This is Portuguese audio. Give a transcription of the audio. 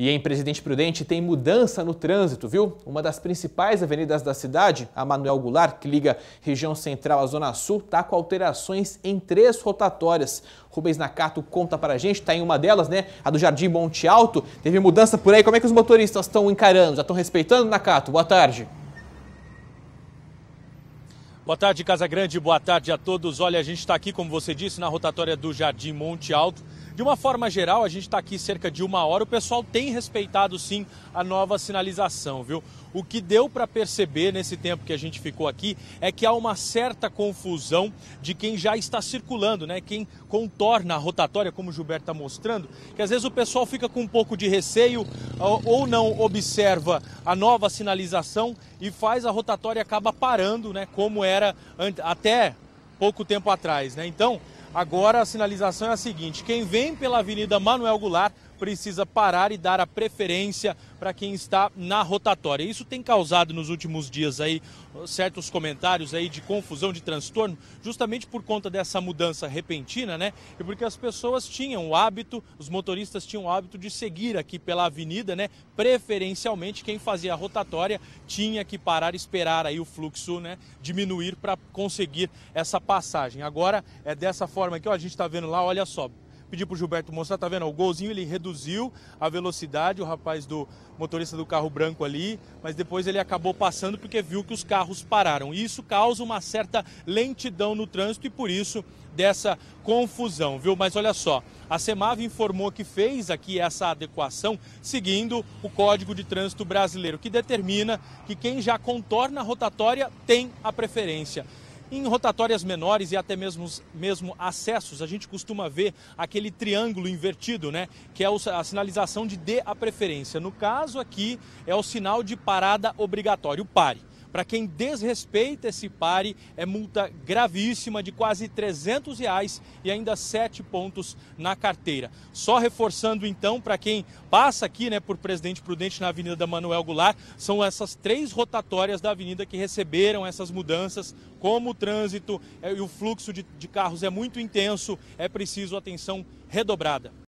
E em Presidente Prudente tem mudança no trânsito, viu? Uma das principais avenidas da cidade, a Manuel Goulart, que liga região central à zona sul, está com alterações em três rotatórias. Rubens Nakato conta para a gente, está em uma delas, né? A do Jardim Monte Alto. Teve mudança por aí, como é que os motoristas estão encarando? Já estão respeitando, Nakato? Boa tarde. Boa tarde, Casa Grande. Boa tarde a todos. Olha, a gente está aqui, como você disse, na rotatória do Jardim Monte Alto. De uma forma geral, a gente está aqui cerca de uma hora. O pessoal tem respeitado, sim, a nova sinalização, viu? O que deu para perceber nesse tempo que a gente ficou aqui é que há uma certa confusão de quem já está circulando, né? Quem contorna a rotatória, como o Gilberto está mostrando, que às vezes o pessoal fica com um pouco de receio ou não observa a nova sinalização e faz a rotatória acaba parando, né, como era até pouco tempo atrás, né? Então, agora a sinalização é a seguinte: quem vem pela Avenida Manuel Goulart precisa parar e dar a preferência para quem está na rotatória. Isso tem causado nos últimos dias aí certos comentários aí de confusão, de transtorno, justamente por conta dessa mudança repentina, né? E porque as pessoas tinham o hábito, os motoristas tinham o hábito de seguir aqui pela avenida, né? Preferencialmente quem fazia a rotatória tinha que parar, esperar aí o fluxo, né? Diminuir para conseguir essa passagem. Agora é dessa forma aqui, ó, a gente está vendo lá, olha só, Pedi para o Gilberto mostrar, tá vendo? O golzinho ele reduziu a velocidade, o rapaz do motorista do carro branco ali, mas depois ele acabou passando porque viu que os carros pararam. isso causa uma certa lentidão no trânsito e por isso dessa confusão, viu? Mas olha só, a Semave informou que fez aqui essa adequação seguindo o Código de Trânsito Brasileiro, que determina que quem já contorna a rotatória tem a preferência. Em rotatórias menores e até mesmo, mesmo acessos, a gente costuma ver aquele triângulo invertido, né? Que é a sinalização de dê a preferência. No caso aqui, é o sinal de parada obrigatório. Pare. Para quem desrespeita esse pare, é multa gravíssima de quase 300 reais e ainda 7 pontos na carteira. Só reforçando então, para quem passa aqui né, por Presidente Prudente na Avenida da Manuel Goulart, são essas três rotatórias da avenida que receberam essas mudanças. Como o trânsito é, e o fluxo de, de carros é muito intenso, é preciso atenção redobrada.